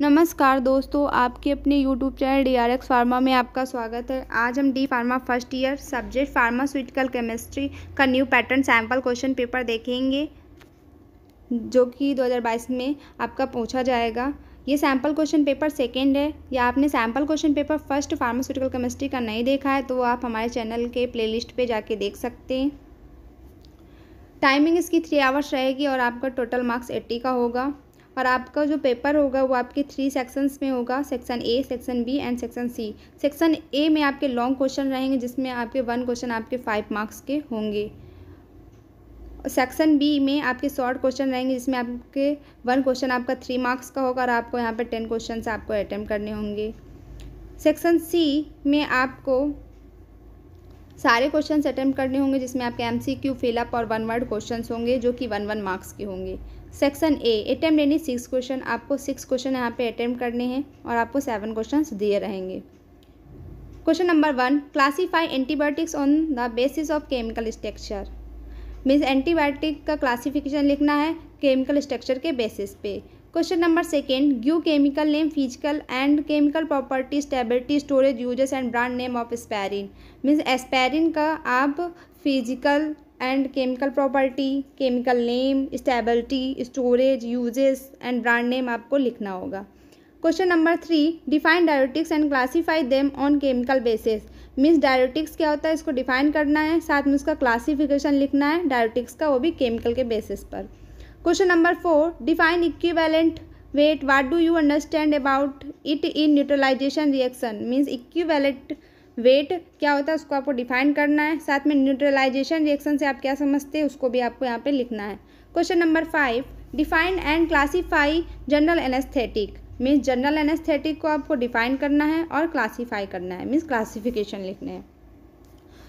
नमस्कार दोस्तों आपके अपने YouTube channel D R X pharma में आपका स्वागत है आज हम D pharma first year subject pharmaceutical chemistry का new pattern sample question paper देखेंगे जो कि 2022 में आपका पूछा जाएगा ये सैम्पल क्वेश्चन पेपर सेकेंड है या आपने sample question paper first pharmaceutical chemistry का नहीं देखा है तो आप हमारे चैनल के लिस्ट पर जाके देख सकते हैं टाइमिंग इसकी थ्री आवर्स रहेगी और आपका टोटल मार्क्स एट्टी का होगा और आपका जो पेपर होगा वो आपके थ्री सेक्शंस में होगा section A section B and section C section A में आपके लॉन्ग क्वेश्चन रहेंगे जिसमें आपके वन क्वेश्चन आपके फाइव मार्क्स के होंगे सेक्शन बी में आपके शॉर्ट क्वेश्चन रहेंगे जिसमें आपके वन क्वेश्चन आपका थ्री मार्क्स का होगा और आपको यहाँ पर टेन क्वेश्चन आपको अटैम्प्ट करने होंगे सेक्शन सी में आपको सारे क्वेश्चन अटैम्प्ट करने होंगे जिसमें आपके एम सी क्यू फिलअप और वन वर्ड क्वेश्चन होंगे जो कि वन वन मार्क्स के होंगे सेक्शन ए अटैम्प्ट यानी सिक्स क्वेश्चन आपको सिक्स क्वेश्चन यहाँ पे अटैम्प्ट करने हैं और आपको सेवन क्वेश्चन दिए रहेंगे question number one classify antibiotics on the basis of chemical structure means antibiotic का क्लासिफिकेशन लिखना है केमिकल स्ट्रक्चर के बेसिस पे question number second give chemical name physical and chemical property stability storage uses and brand name of aspirin means aspirin का आप physical and chemical property chemical name stability storage uses and brand name आपको लिखना होगा question number three define diuretics and classify them on chemical basis means diuretics क्या होता है इसको define करना है साथ में उसका क्लासीफिकेशन लिखना है डायोटिक्स का वो भी केमिकल के बेसिस पर question number four define equivalent weight what do you understand about it in neutralization reaction means equivalent weight क्या होता है उसको आपको डिफाइन करना है साथ में न्यूट्रलाइजेशन रिएक्शन से आप क्या समझते हैं उसको भी आपको यहाँ पे लिखना है question number five define and classify general anaesthetic means general anaesthetic को आपको डिफाइन करना है और क्लासीफाई करना है मीन्स क्लासीफिकेशन लिखने हैं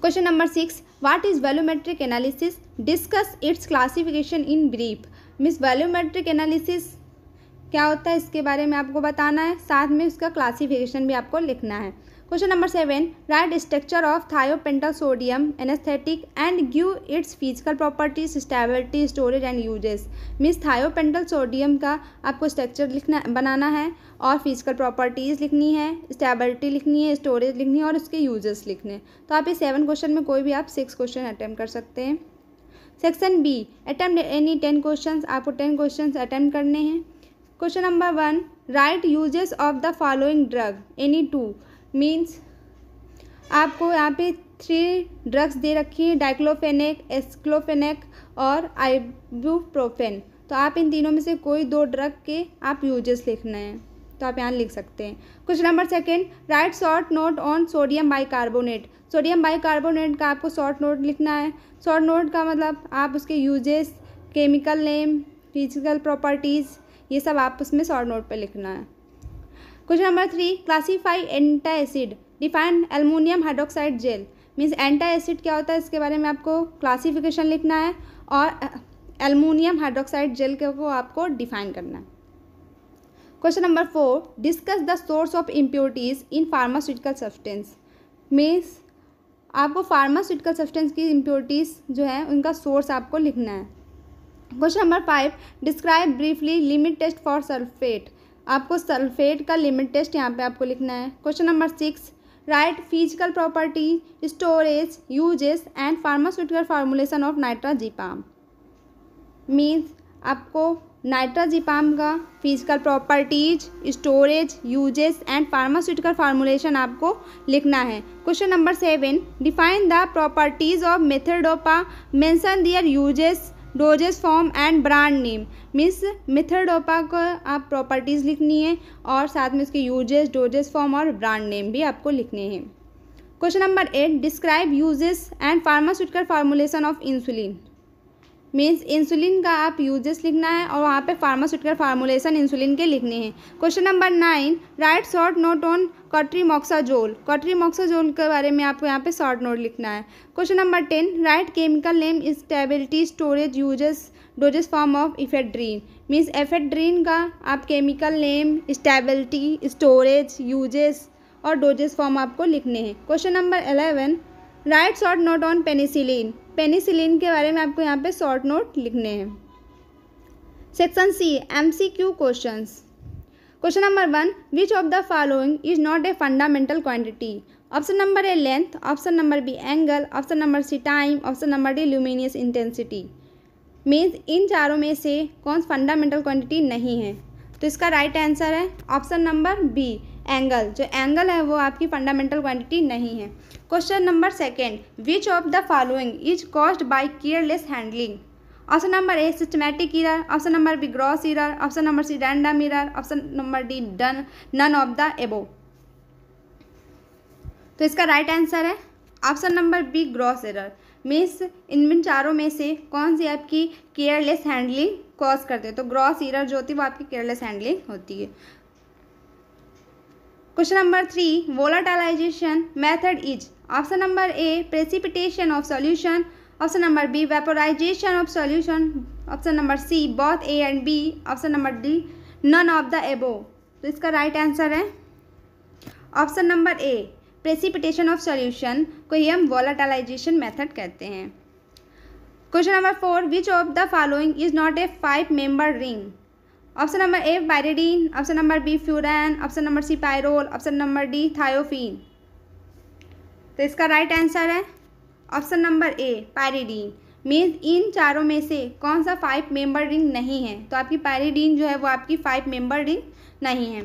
question number six what is volumetric analysis discuss its classification in brief means volumetric analysis क्या होता है इसके बारे में आपको बताना है साथ में उसका क्लासिफिकेशन भी आपको लिखना है question number seven write structure of thiopental sodium anaesthetic and give its physical properties stability storage and uses means sodium का आपको स्ट्रक्चर लिखना बनाना है और फिजिकल प्रॉपर्टीज़ लिखनी है स्टेबिलिटी लिखनी है स्टोरेज लिखनी है और उसके यूजेस लिखने तो आप ये सेवन क्वेश्चन में कोई भी आप सिक्स क्वेश्चन अटैम्प्ट कर सकते हैं section B attempt any ten question आपको टेन क्वेश्चन अटैम्प्ट करने हैं question number one write uses of the following drug any two means आपको यहाँ पे थ्री ड्रग्स दे रखी हैं डाइक्लोफेनेक एस्क्लोफेनेक और आइब्यूप्रोफेन तो आप इन तीनों में से कोई दो ड्रग के आप यूजेस लिखना है तो आप यहाँ लिख सकते हैं question number second write short note on sodium carbonate sodium bicarbonate का आपको शॉर्ट नोट लिखना है शॉर्ट नोट का मतलब आप उसके uses chemical name physical properties ये सब आप उसमें शॉर्ट नोट पर लिखना है question number three classify antacid define aluminium hydroxide gel means antacid क्या होता है इसके बारे में आपको क्लासीफिकेशन लिखना है और एलमोनियम हाइड्रोक्साइड जेल को आपको डिफाइन करना है question number four discuss the source of impurities in pharmaceutical substance means आपको फार्मास्यूटिकल सब्सटेंस की इम्प्योरिटीज़ जो है उनका सोर्स आपको लिखना है question number five describe briefly limit test for sulphate आपको सल्फेट का लिमिट टेस्ट यहाँ पे आपको लिखना है question number six write physical property storage uses and pharmaceutical formulation of nitrazepam means आपको नाइट्राजिपाम का physical properties storage uses and pharmaceutical formulation आपको लिखना है question number seven define the properties of method mention their uses dosage form and brand name means methyldopa को आप properties लिखनी है और साथ में उसके यूजेस डोजेस फॉर्म और ब्रांड नेम भी आपको लिखने हैं question number eight describe uses and pharmaceutical formulation of insulin means insulin का आप यूजेस लिखना है और वहाँ पे फार्मास्यूटिकल फार्मूलेशन इंसुलिन के लिखने हैं question number nine write short note on cotrimoxazole मॉक्साजोल के बारे में आपको यहाँ पे शॉर्ट नोट लिखना है question number ten write chemical name stability storage uses dosage form of ephedrine means ephedrine का आप chemical name stability storage uses और डोजेस फॉर्म आपको लिखने हैं question number eleven write short note on penicillin penicillin के बारे में आपको यहाँ पे शॉर्ट नोट लिखने हैं section C M C Q question question number one which of the following is not a fundamental quantity option number A length option number B angle option number C time option number D luminous intensity means इन चारों में से कौन fundamental quantity नहीं है तो इसका right right answer है ऑप्शन नंबर बी एंगल जो एंगल है वो आपकी फंडामेंटल क्वांटिटी नहीं है question number second which of the following is caused by careless handling option number A systematic error option number B gross error option number C random error option number D done none of the above तो इसका right answer है option number B gross error means इनमें चारों में से कौन सी आपकी careless handling cause करते हैं तो ग्रॉस ईरर जो होती है वो आपकी केयरलेस हैंडलिंग होती है question number three volatilization method is option number A precipitation of solution option number B vaporization of solution option number C both A and B option number D none of the above तो इसका right right answer है option number A precipitation of solution को ही हम volatilization method कहते हैं question number four which of the following is not a five member ring option number A pyridine option number B furan option number C pyrrole option number D thiophene तो इसका right answer है option number A pyridine means इन चारों में से कौन सा five member ring नहीं है तो आपकी पैरिडीन जो है वो आपकी फाइव मेंबर रिंग नहीं है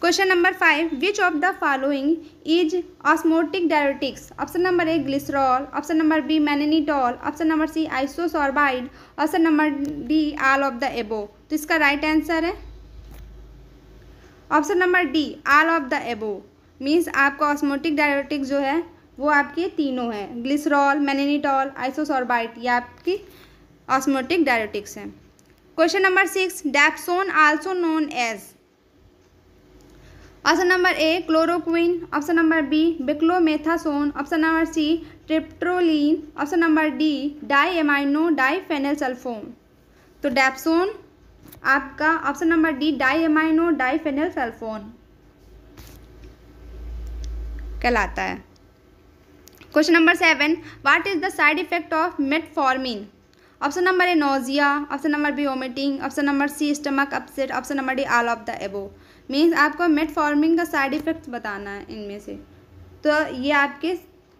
question number five which of the following is osmotic diuretics option number A glycerol option number B mannitol option number C isosorbide option number D all of the above तो इसका right right answer है option number D all of the above means आपका osmotic diuretics जो है वो आपके तीनों हैं ग्लिसरॉल मेलेनिटॉल आइसोसॉर्बाइट ये आपकी ऑस्मोटिक डायरेटिक्स हैं question number six dapsone also known as option number A chloroquine option number B beclomethasone option number C triptorelin option number D di amino di sulphone तो डैप्सोन आपका option number D di amino di sulphone कहलाता है question number seven what is the side effect of metformin option number A nausea option number B vomiting option number C stomach upset option number D all of the above means आपको metformin का side effect बताना है इनमें से तो ये आपके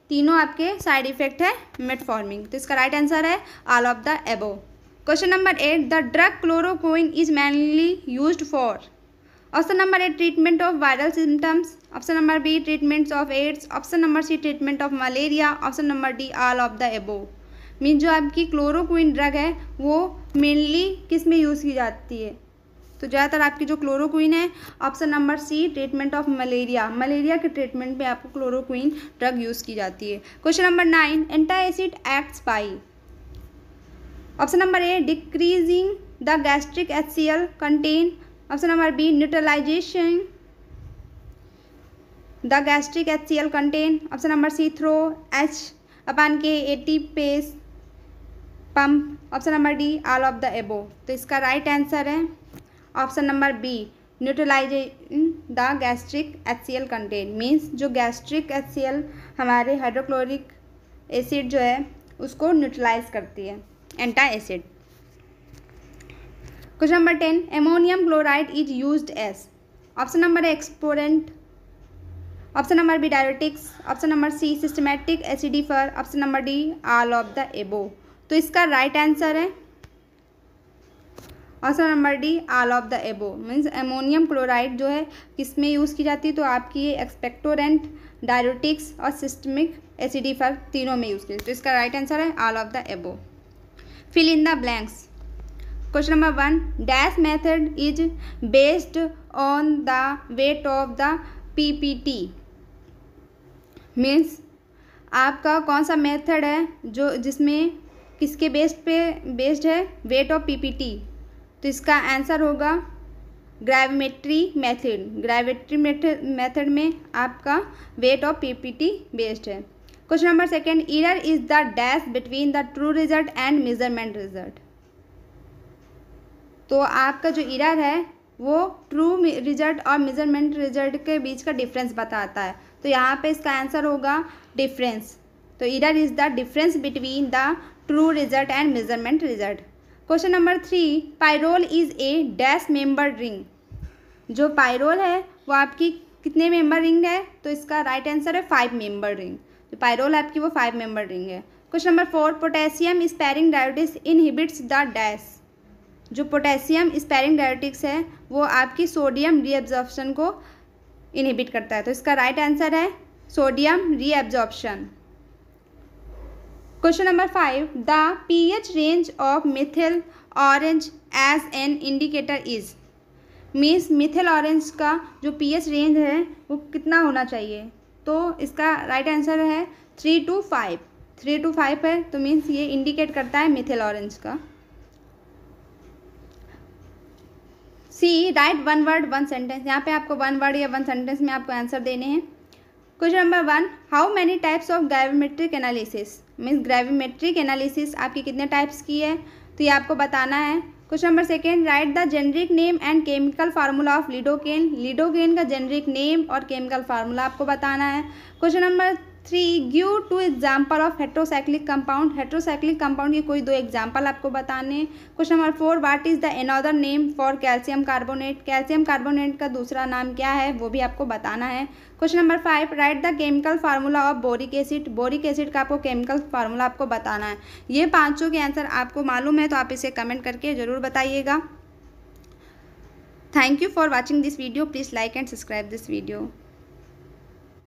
तीनों आपके साइड इफेक्ट है मेटफॉर्मिन तो इसका राइट आंसर है all of the above question number eight the drug chloroquine is mainly use for option number A treatment of viral symptoms option number B treatments of AIDS option number C treatment of malaria option number D all of the above mean जो आपकी chloroquine drug है वो mainly किस में use की जाती है तो ज़्यादातर आपकी जो क्लोरोक्विन है option number C treatment of malaria malaria के ट्रीटमेंट में आपको क्लोरोक्विन ड्रग यूज़ की जाती है question number nine antacid acts by option number A decreasing the gastric H C L content option number B neutralization the gastric H C L content option number C through H upon K A T pace pump option number D all of the above तो इसका right right answer है option number B neutralization the gastric H C L content means जो gastric H C L हमारे hydrochloric acid जो है उसको neutralize करती है antacid question number ten ammonium chloride is use as option number A expectorant option number B diuretics option number C एसिडी acidifier option number D all of the above तो इसका right right answer है option number D all of the above means ammonium chloride जो है किसमें use की जाती है तो आपकी ये एक्सपेक्टोरेंट डायरोटिक्स और सिस्टमिक एसिडिफर तीनों में यूज़ की जाती है तो इसका राइट आंसर है all of the above fill in the blanks question number one dash method is based on the weight of the PPT means आपका कौन सा मेथड है जो जिसमें किसके बेस्ड पे बेस्ड है वेट ऑफ पीपीटी तो इसका आंसर होगा ग्रेविमेट्री मेथड ग्रेविमेट्री मेथड में आपका वेट ऑफ पीपीटी बेस्ड है question number second error is the dash between the true result and measurement result तो आपका जो इरर है वो ट्रू रिजल्ट और मेजरमेंट रिजल्ट के बीच का डिफरेंस बताता है तो यहाँ पे इसका आंसर होगा डिफरेंस तो error is the difference between the true result and measurement result question number three pyrrole is a dash member ring जो पायरोल है वो आपकी कितने मेंबर रिंग है तो इसका राइट आंसर है फाइव मेंबर रिंग तो पायरोल आपकी वो फाइव मेंबर रिंग है question number four potassium sparing diabetes inhibits the dash जो पोटेशियम स्पेरिंग डायोटिक्स है वो आपकी सोडियम रीएब्जॉर्प्शन को इनहिबिट करता है तो इसका राइट आंसर है sodium reabsorption question number five the pH range of methyl orange as an indicator is means methyl orange का जो पीएच रेंज है वो कितना होना चाहिए तो इसका राइट आंसर है three two five three two five है तो मीन्स ये इंडिकेट करता है मिथिल ऑरेंज का C write one word one sentence यहाँ पे आपको वन वर्ड या वन सेंटेंस में आपको आंसर देने हैं question number one how many types of gravimetric analysis means gravimetric analysis आपकी कितने टाइप्स की है तो ये आपको बताना है question number second write the generic name and chemical formula of lidocaine lidocaine का जेनरिक नेम और केमिकल फार्मूला आपको बताना है question number three give two example of heterocyclic compound heterocyclic compound के कोई दो एग्जाम्पल आपको बताने question number four what is the another name for calcium carbonate calcium carbonate का दूसरा नाम क्या है वो भी आपको बताना है question number five write the chemical formula of boric acid boric acid का आपको केमिकल फार्मूला आपको बताना है ये पाँचों के आंसर आपको मालूम है तो आप इसे कमेंट करके ज़रूर बताइएगा thank you for watching this video please like and subscribe this video